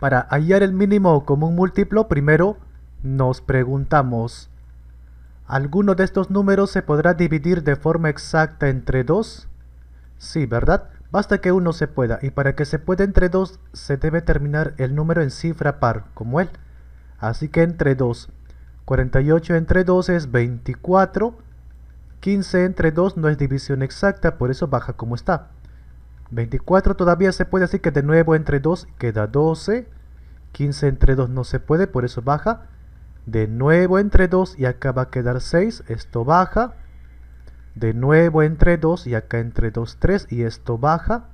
Para hallar el mínimo común múltiplo, primero nos preguntamos, ¿alguno de estos números se podrá dividir de forma exacta entre 2? Sí, ¿verdad? Basta que uno se pueda, y para que se pueda entre 2 se debe terminar el número en cifra par, como él. Así que entre 2, 48 entre 2 es 24, 15 entre 2 no es división exacta, por eso baja como está. 24 todavía se puede, decir que de nuevo entre 2 queda 12. 15 entre 2 no se puede, por eso baja. De nuevo entre 2 y acá va a quedar 6, esto baja. De nuevo entre 2 y acá entre 2, 3 y esto baja.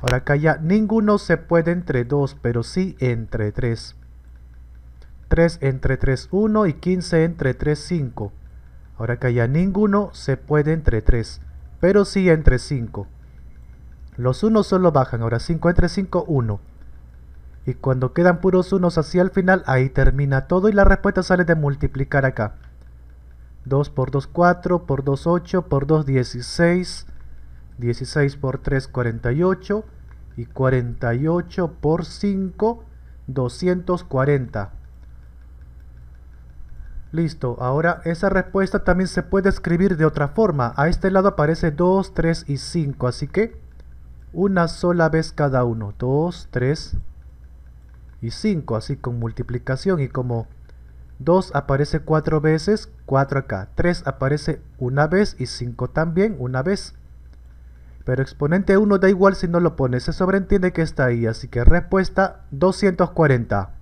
Ahora acá ya ninguno se puede entre 2, pero sí entre 3. 3 entre 3, 1 y 15 entre 3, 5. Ahora acá ya ninguno se puede entre 3, pero sí entre 5. Los unos solo bajan, ahora 5 entre 5, 1. Y cuando quedan puros unos hacia el final, ahí termina todo y la respuesta sale de multiplicar acá. 2 por 2, 4, por 2, 8, por 2, 16, 16 por 3, 48 y 48 por 5, 240. Listo, ahora esa respuesta también se puede escribir de otra forma. A este lado aparece 2, 3 y 5, así que una sola vez cada uno. 2, 3 y 5, así con multiplicación. Y como 2 aparece 4 veces, 4 acá. 3 aparece una vez y 5 también una vez. Pero exponente 1 da igual si no lo pones, se sobreentiende que está ahí, así que respuesta 240.